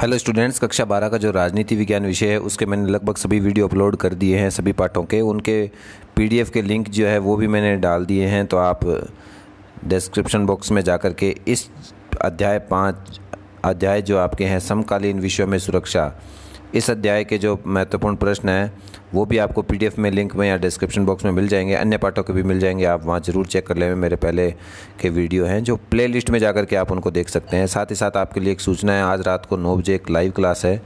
hello students कक्षा बारह का जो राजनीति विज्ञान विषय है उसके मैंने लगभग सभी वीडियो अपलोड कर दिए हैं सभी पाठों के उनके पीडीएफ के लिंक जो है वो भी मैंने डाल दिए हैं तो आप डिस्क्रिप्शन बॉक्स में जा कर के इस अध्याय पाँच अध्याय जो आपके हैं समकालीन विषयों में सुरक्षा इस अध्याय के जो महत्वपूर्ण प्रश्न हैं वो भी आपको पीडीएफ में लिंक में या डिस्क्रिप्शन बॉक्स में मिल जाएंगे अन्य पाठों के भी मिल जाएंगे आप वहाँ ज़रूर चेक कर लेंगे मेरे पहले के वीडियो हैं जो प्ले में जाकर के आप उनको देख सकते हैं साथ ही साथ आपके लिए एक सूचना है आज रात को नौ बजे एक लाइव क्लास है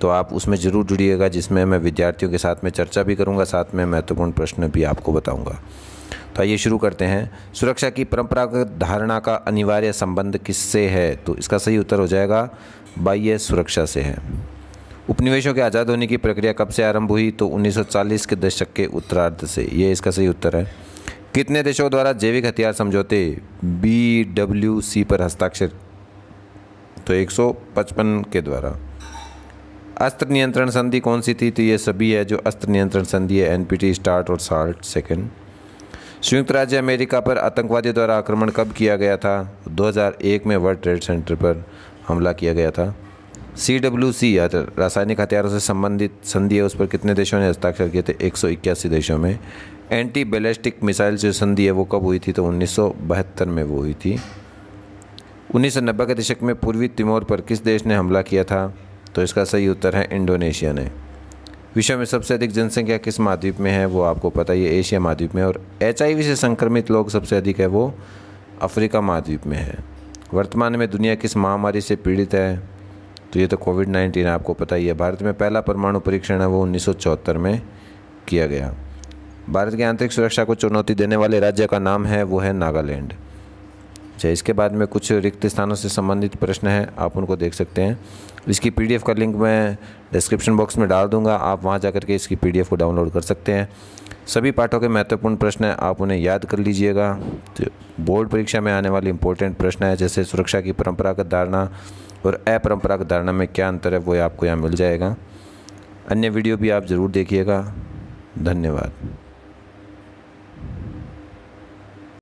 तो आप उसमें ज़रूर जुड़िएगा जिसमें मैं विद्यार्थियों के साथ में चर्चा भी करूँगा साथ में महत्वपूर्ण प्रश्न भी आपको बताऊँगा तो आइए शुरू करते हैं सुरक्षा की परंपरागत धारणा का अनिवार्य संबंध किससे है तो इसका सही उत्तर हो जाएगा बाह्य सुरक्षा से है उपनिवेशों के आज़ाद होने की प्रक्रिया कब से आरंभ हुई तो 1940 के दशक के उत्तरार्ध से ये इसका सही उत्तर है कितने देशों द्वारा जैविक हथियार समझौते बी डब्ल्यू सी पर हस्ताक्षर तो 155 के द्वारा अस्त्र नियंत्रण संधि कौन सी थी तो ये सभी है जो अस्त्र नियंत्रण संधि है एनपीटी स्टार्ट और साल्ट सेकेंड संयुक्त राज्य अमेरिका पर आतंकवादियों द्वारा आक्रमण कब किया गया था 2001 में वर्ल्ड ट्रेड सेंटर पर हमला किया गया था सी डब्ल्यू सी तो रासायनिक हथियारों से संबंधित संधि है उस पर कितने देशों ने हस्ताक्षर किए थे एक देशों में एंटी बैलिस्टिक मिसाइल जो संधि है वो कब हुई थी तो उन्नीस में वो हुई थी नब्बे के दशक में पूर्वी तिमोर पर किस देश ने हमला किया था तो इसका सही उत्तर है इंडोनेशिया ने विश्व में सबसे अधिक जनसंख्या किस महाद्वीप में है वो आपको पता ही है एशिया महाद्वीप में और एच से संक्रमित लोग सबसे अधिक है वो अफ्रीका महाद्वीप में है वर्तमान में दुनिया किस महामारी से पीड़ित है तो ये तो कोविड नाइन्टीन आपको पता ही है भारत में पहला परमाणु परीक्षण है वो उन्नीस में किया गया भारत की आंतरिक सुरक्षा को चुनौती देने वाले राज्य का नाम है वो है नागालैंड अच्छा इसके बाद में कुछ रिक्त स्थानों से संबंधित प्रश्न हैं आप उनको देख सकते हैं इसकी पीडीएफ का लिंक मैं डिस्क्रिप्शन बॉक्स में डाल दूंगा आप वहां जा के इसकी पीडीएफ को डाउनलोड कर सकते हैं सभी पाठों के महत्वपूर्ण प्रश्न हैं आप उन्हें याद कर लीजिएगा तो बोर्ड परीक्षा में आने वाले इंपॉर्टेंट प्रश्न हैं जैसे सुरक्षा की परम्परागत धारणा और अपरम्परागत धारणा में क्या अंतर है वो आपको यहाँ मिल जाएगा अन्य वीडियो भी आप ज़रूर देखिएगा धन्यवाद